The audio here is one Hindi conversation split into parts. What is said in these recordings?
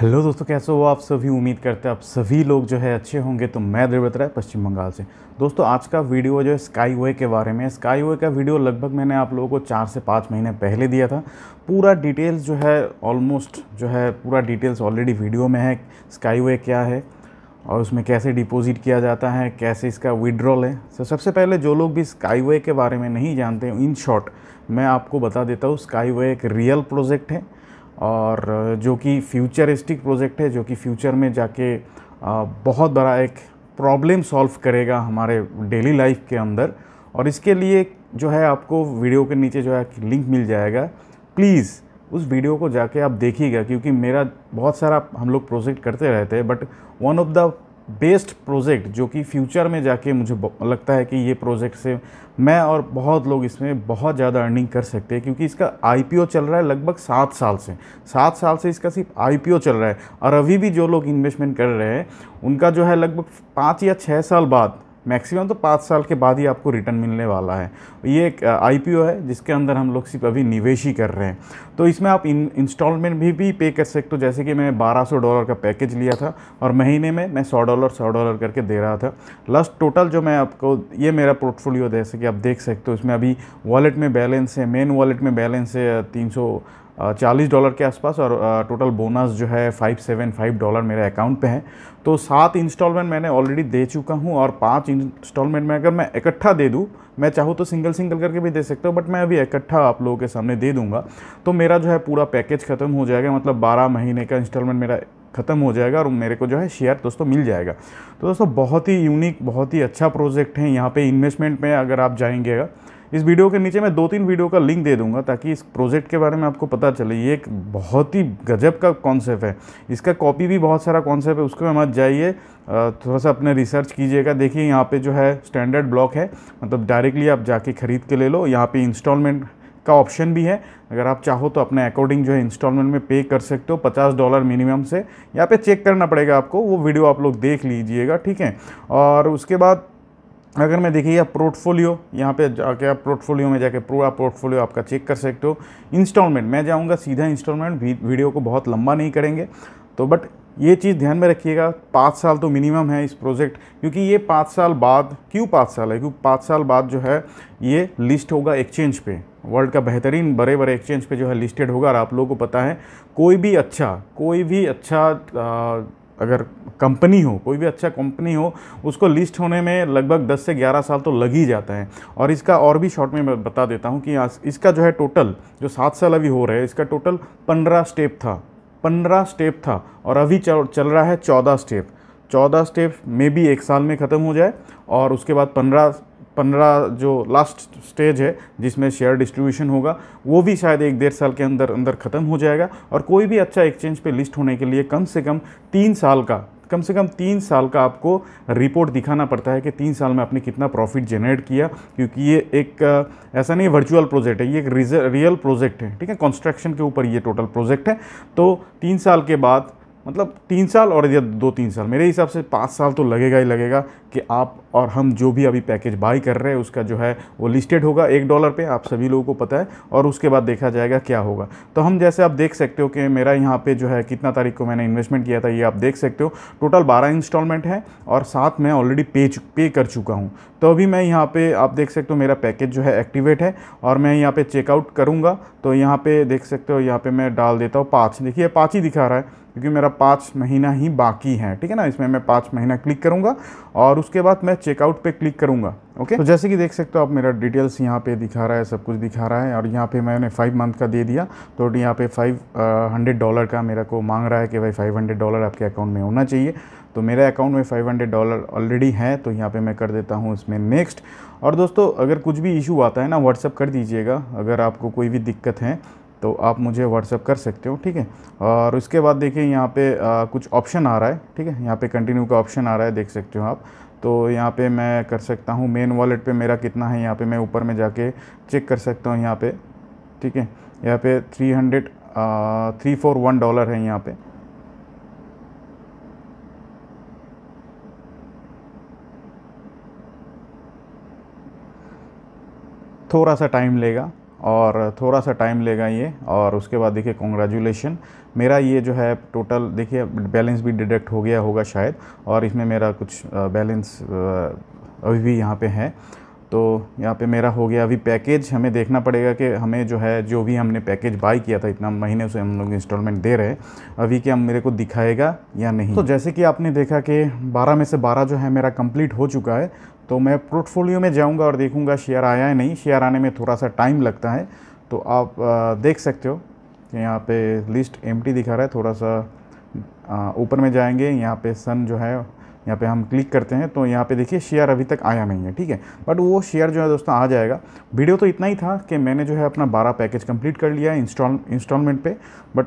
हेलो दोस्तों कैसे हो आप सभी उम्मीद करते हैं आप सभी लोग जो है अच्छे होंगे तो मैं देवत राय पश्चिम बंगाल से दोस्तों आज का वीडियो जो है स्काई वे के बारे में स्काई वे का वीडियो लगभग मैंने आप लोगों को चार से पाँच महीने पहले दिया था पूरा डिटेल्स जो है ऑलमोस्ट जो है पूरा डिटेल्स ऑलरेडी वीडियो में है स्काई वे क्या है और उसमें कैसे डिपॉजिट किया जाता है कैसे इसका विड्रॉल है तो सबसे पहले जो लोग भी स्काई वे के बारे में नहीं जानते इन शॉर्ट मैं आपको बता देता हूँ स्काई वे एक रियल प्रोजेक्ट है और जो कि फ्यूचरिस्टिक प्रोजेक्ट है जो कि फ्यूचर में जाके बहुत बड़ा एक प्रॉब्लम सॉल्व करेगा हमारे डेली लाइफ के अंदर और इसके लिए जो है आपको वीडियो के नीचे जो है लिंक मिल जाएगा प्लीज़ उस वीडियो को जाके आप देखिएगा क्योंकि मेरा बहुत सारा हम लोग प्रोजेक्ट करते रहते हैं but one of the best project जो कि फ्यूचर में जाके मुझे लगता है कि ये प्रोजेक्ट से मैं और बहुत लोग इसमें बहुत ज़्यादा अर्निंग कर सकते हैं क्योंकि इसका आईपीओ चल रहा है लगभग सात साल से सात साल से इसका सिर्फ आईपीओ चल रहा है और अभी भी जो लोग इन्वेस्टमेंट कर रहे हैं उनका जो है लगभग पाँच या छः साल बाद मैक्सिमम तो पाँच साल के बाद ही आपको रिटर्न मिलने वाला है ये एक आईपीओ है जिसके अंदर हम लोग सिर्फ अभी निवेश ही कर रहे हैं तो इसमें आप इन इंस्टॉलमेंट भी भी पे कर सकते हो जैसे कि मैं 1200 डॉलर का पैकेज लिया था और महीने में मैं 100 डॉलर 100 डॉलर करके दे रहा था लास्ट टोटल जो मैं आपको ये मेरा पोर्टफोलियो जैसे कि आप देख सकते हो इसमें अभी वॉलेट में बैलेंस है मेन वॉलेट में बैलेंस है तीन चालीस डॉलर के आसपास और टोटल बोनस जो है फाइव सेवन फाइव डॉलर मेरे अकाउंट पे है तो सात इंस्टॉलमेंट मैंने ऑलरेडी दे चुका हूँ और पांच इंस्टॉलमेंट में अगर मैं इकट्ठा दे दूँ मैं चाहूँ तो सिंगल सिंगल करके भी दे सकता हूँ बट मैं अभी इकट्ठा आप लोगों के सामने दे दूँगा तो मेरा जो है पूरा पैकेज ख़त्म हो जाएगा मतलब बारह महीने का इंस्टॉलमेंट मेरा ख़त्म हो जाएगा और मेरे को जो है शेयर दोस्तों मिल जाएगा तो दोस्तों बहुत ही यूनिक बहुत ही अच्छा प्रोजेक्ट है यहाँ पे इन्वेस्टमेंट में अगर आप जाएंगे इस वीडियो के नीचे मैं दो तीन वीडियो का लिंक दे दूंगा ताकि इस प्रोजेक्ट के बारे में आपको पता चले ये एक बहुत ही गजब का कॉन्सेप्ट है इसका कॉपी भी बहुत सारा कॉन्सेप्ट है उसको मत जाइए थोड़ा सा अपने रिसर्च कीजिएगा देखिए यहाँ पे जो है स्टैंडर्ड ब्लॉक है मतलब डायरेक्टली आप जाके खरीद के ले लो यहाँ पे इंस्टॉलमेंट का ऑप्शन भी है अगर आप चाहो तो अपने अकॉर्डिंग जो है इंस्टॉलमेंट में पे कर सकते हो पचास डॉलर मिनिमम से यहाँ पे चेक करना पड़ेगा आपको वो वीडियो आप लोग देख लीजिएगा ठीक है और उसके बाद अगर मैं देखिए आप पोर्टफोलियो यहाँ पे जाके आप पोर्टफोलियो में जाके पूरा पोर्टफोलियो आपका चेक कर सकते हो इंस्टॉलमेंट मैं जाऊँगा सीधा इंस्टॉलमेंट वीडियो को बहुत लंबा नहीं करेंगे तो बट ये चीज़ ध्यान में रखिएगा पाँच साल तो मिनिमम है इस प्रोजेक्ट क्योंकि ये पाँच साल बाद क्यों पाँच साल है क्योंकि पाँच साल बाद जो है ये लिस्ट होगा एक्सचेंज पे वर्ल्ड का बेहतरीन बड़े बड़े एक्सचेंज पे जो है लिस्टेड होगा और आप लोगों को पता है कोई भी अच्छा कोई भी अच्छा आ, अगर कंपनी हो कोई भी अच्छा कंपनी हो उसको लिस्ट होने में लगभग 10 से 11 साल तो लग ही जाता है और इसका और भी शॉर्ट में मैं बता देता हूँ कि इसका जो है टोटल जो सात साल अभी हो रहे हैं इसका टोटल पंद्रह स्टेप था पंद्रह स्टेप था और अभी चल चल रहा है चौदह स्टेप चौदह स्टेप मे बी एक साल में ख़त्म हो जाए और उसके बाद पंद्रह पंद्रह जो लास्ट स्टेज है जिसमें शेयर डिस्ट्रीब्यूशन होगा वो भी शायद एक डेढ़ साल के अंदर अंदर ख़त्म हो जाएगा और कोई भी अच्छा एक्सचेंज पे लिस्ट होने के लिए कम से कम तीन साल का कम से कम तीन साल का आपको रिपोर्ट दिखाना पड़ता है कि तीन साल में आपने कितना प्रॉफिट जनरेट किया क्योंकि ये एक ऐसा नहीं वर्चुअल प्रोजेक्ट है ये एक रियल प्रोजेक्ट है ठीक है कंस्ट्रक्शन के ऊपर ये टोटल प्रोजेक्ट है तो तीन साल के बाद मतलब तीन साल और या दो तीन साल मेरे हिसाब से पाँच साल तो लगेगा ही लगेगा कि आप और हम जो भी अभी पैकेज बाई कर रहे हैं उसका जो है वो लिस्टेड होगा एक डॉलर पे आप सभी लोगों को पता है और उसके बाद देखा जाएगा क्या होगा तो हम जैसे आप देख सकते हो कि मेरा यहाँ पे जो है कितना तारीख को मैंने इन्वेस्टमेंट किया था ये आप देख सकते हो टोटल बारह इंस्टॉलमेंट है और साथ में ऑलरेडी पे पे कर चुका हूँ तो अभी मैं यहाँ पर आप देख सकते हो मेरा पैकेज जो है एक्टिवेट है और मैं यहाँ पर चेकआउट करूँगा तो यहाँ पर देख सकते हो यहाँ पर मैं डाल देता हूँ पाँच देखिए पाँच ही दिखा रहा है क्योंकि मेरा पाँच महीना ही बाकी है ठीक है ना इसमें मैं पाँच महीना क्लिक करूँगा और उसके बाद मैं चेकआउट पे क्लिक करूँगा ओके तो जैसे कि देख सकते हो आप मेरा डिटेल्स यहाँ पे दिखा रहा है सब कुछ दिखा रहा है और यहाँ पे मैंने फाइव मंथ का दे दिया तो यहाँ पे फाइव हंड्रेड डॉलर का मेरा को मांग रहा है कि भाई फाइव हंड्रेड डॉलर आपके अकाउंट में होना चाहिए तो मेरे अकाउंट में फाइव हंड्रेड डॉलर ऑलरेडी है तो यहाँ पे मैं कर देता हूँ इसमें नेक्स्ट और दोस्तों अगर कुछ भी इशू आता है ना व्हाट्सअप कर दीजिएगा अगर आपको कोई भी दिक्कत है तो आप मुझे व्हाट्सअप कर सकते हो ठीक है और उसके बाद देखिए यहाँ पे आ, कुछ ऑप्शन आ रहा है ठीक है यहाँ पे कंटिन्यू का ऑप्शन आ रहा है देख सकते हो आप तो यहाँ पे मैं कर सकता हूँ मेन वॉलेट पे मेरा कितना है यहाँ पे मैं ऊपर में जाके चेक कर सकता हूँ यहाँ पे ठीक है यहाँ पे three hundred three four one dollar है यहाँ पे थोड़ा सा टाइम लेगा और थोड़ा सा टाइम लेगा ये और उसके बाद देखिए कॉन्ग्रेजुलेशन मेरा ये जो है टोटल देखिए बैलेंस भी डिडक्ट हो गया होगा शायद और इसमें मेरा कुछ बैलेंस अभी भी यहाँ पे है तो यहाँ पे मेरा हो गया अभी पैकेज हमें देखना पड़ेगा कि हमें जो है जो भी हमने पैकेज बाय किया था इतना महीने से हम लोग इंस्टॉलमेंट दे रहे हैं अभी क्या मेरे को दिखाएगा या नहीं तो जैसे कि आपने देखा कि 12 में से 12 जो है मेरा कंप्लीट हो चुका है तो मैं पोर्टफोलियो में जाऊँगा और देखूँगा शेयर आया है नहीं शेयर आने में थोड़ा सा टाइम लगता है तो आप देख सकते हो कि यहाँ पर लिस्ट एम दिखा रहा है थोड़ा सा ऊपर में जाएंगे यहाँ पे सन जो है यहाँ पे हम क्लिक करते हैं तो यहाँ पे देखिए शेयर अभी तक आया नहीं है ठीक है बट वो शेयर जो है दोस्तों आ जाएगा वीडियो तो इतना ही था कि मैंने जो है अपना बारह पैकेज कंप्लीट कर लिया है इंस्टॉल इंस्टॉलमेंट पे बट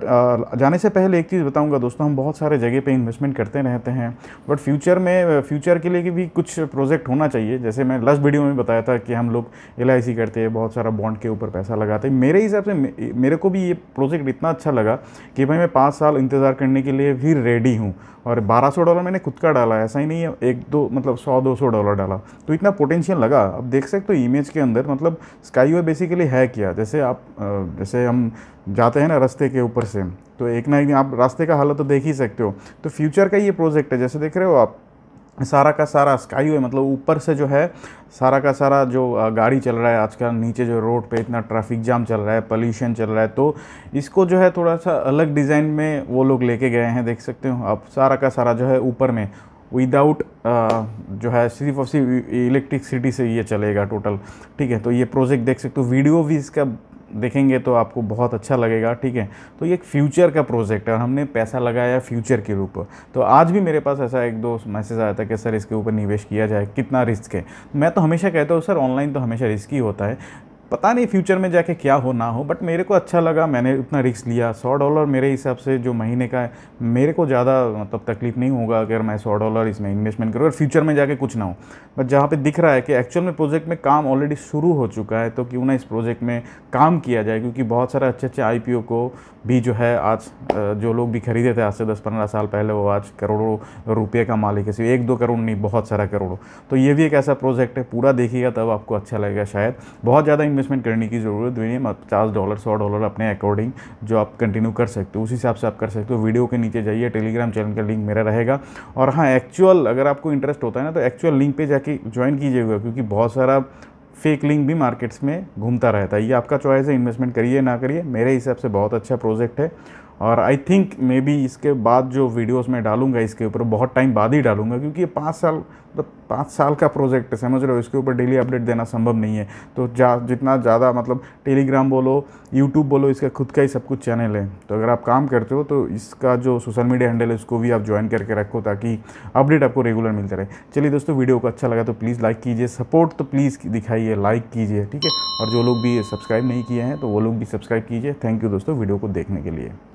जाने से पहले एक चीज़ बताऊँगा दोस्तों हम बहुत सारे जगह पर इन्वेस्टमेंट करते रहते हैं बट फ्यूचर में फ्यूचर के लिए भी कुछ प्रोजेक्ट होना चाहिए जैसे मैं लास्ट वीडियो में बताया था कि हम लोग एल करते हैं बहुत सारा बॉन्ड के ऊपर पैसा लगाते हैं मेरे हिसाब से मेरे को भी ये प्रोजेक्ट इतना अच्छा लगा कि भाई मैं पाँच साल इंतज़ार करने के लिए भी रेडी हूँ और 1200 डॉलर मैंने खुद का डाला ऐसा ही नहीं है एक दो मतलब 100 200 डॉलर डाला तो इतना पोटेंशियल लगा अब देख सकते हो इमेज के अंदर मतलब स्काई वे बेसिकली है क्या जैसे आप जैसे हम जाते हैं ना रास्ते के ऊपर से तो एक ना एक आप रास्ते का हालत तो देख ही सकते हो तो फ्यूचर का ये प्रोजेक्ट है जैसे देख रहे हो आप सारा का सारा स्काई हुए मतलब ऊपर से जो है सारा का सारा जो गाड़ी चल रहा है आजकल नीचे जो रोड पे इतना ट्रैफिक जाम चल रहा है पोल्यूशन चल रहा है तो इसको जो है थोड़ा सा अलग डिज़ाइन में वो लोग लेके गए हैं देख सकते हो आप सारा का सारा जो है ऊपर में विदाउट जो है सिर्फ और सिर्फ सिटी से ये चलेगा टोटल ठीक है तो ये प्रोजेक्ट देख सकते हो वीडियो भी इसका देखेंगे तो आपको बहुत अच्छा लगेगा ठीक है तो ये एक फ्यूचर का प्रोजेक्ट है और हमने पैसा लगाया फ्यूचर के में तो आज भी मेरे पास ऐसा एक दो मैसेज आया था कि सर इसके ऊपर निवेश किया जाए कितना रिस्क है मैं तो हमेशा कहता हूँ सर ऑनलाइन तो हमेशा रिस्क ही होता है पता नहीं फ्यूचर में जाके क्या हो ना हो बट मेरे को अच्छा लगा मैंने इतना रिस्क लिया सौ डॉलर मेरे हिसाब से जो महीने का है मेरे को ज़्यादा मतलब तकलीफ नहीं होगा अगर मैं सौ डॉलर इसमें इन्वेस्टमेंट करूँ और फ्यूचर में जाके कुछ ना हो बट जहाँ पर दिख रहा है कि एक्चुअल में प्रोजेक्ट में काम ऑलरेडी शुरू हो चुका है तो क्यों ना इस प्रोजेक्ट में काम किया जाए क्योंकि बहुत सारे अच्छे अच्छे आई को भी जो है आज जो लोग भी खरीदे थे आज से दस पंद्रह साल पहले वो आज करोड़ों रुपये का मालिक है सिर्फ एक दो करोड़ नहीं बहुत सारा करोड़ों तो ये भी एक ऐसा प्रोजेक्ट है पूरा देखिएगा तब आपको अच्छा लगेगा शायद बहुत ज़्यादा इन्वेस्ट इन्वेस्टमेंट करने की ज़रूरत भी नहीं है पचास डॉलर सौ डॉलर अपने अकॉर्डिंग जो आप कंटिन्यू कर सकते हो उस हिसाब से आप कर सकते हो वीडियो के नीचे जाइए टेलीग्राम चैनल का लिंक मेरा रहेगा और हाँ एक्चुअल अगर आपको इंटरेस्ट होता है ना तो एक्चुअल लिंक पे जाके ज्वाइन कीजिएगा क्योंकि बहुत सारा फेक लिंक भी मार्केट्स में घूमता रहता है ये आपका चॉइस है इन्वेस्टमेंट करिए ना करिए मेरे हिसाब से बहुत अच्छा प्रोजेक्ट है और आई थिंक मे बी इसके बाद जो वीडियोस मैं डालूंगा इसके ऊपर बहुत टाइम बाद ही डालूंगा क्योंकि ये पाँच साल मतलब तो पाँच साल का प्रोजेक्ट है समझ रहे हो इसके ऊपर डेली अपडेट देना संभव नहीं है तो जा जितना ज़्यादा मतलब टेलीग्राम बोलो यूट्यूब बोलो इसका खुद का ही सब कुछ चैनल है तो अगर आप काम करते हो तो इसका जो सोशल मीडिया हैंडल है उसको भी आप ज्वाइन करके रखो ताकि अपडेट आपको रेगुलर मिलता रहे चलिए दोस्तों वीडियो को अच्छा लगा तो प्लीज़ लाइक कीजिए सपोर्ट तो प्लीज़ दिखाइए लाइक कीजिए ठीक है और जो लोग भी सब्सक्राइब नहीं किए हैं तो वो लोग भी सब्सक्राइब कीजिए थैंक यू दोस्तों वीडियो को देखने के लिए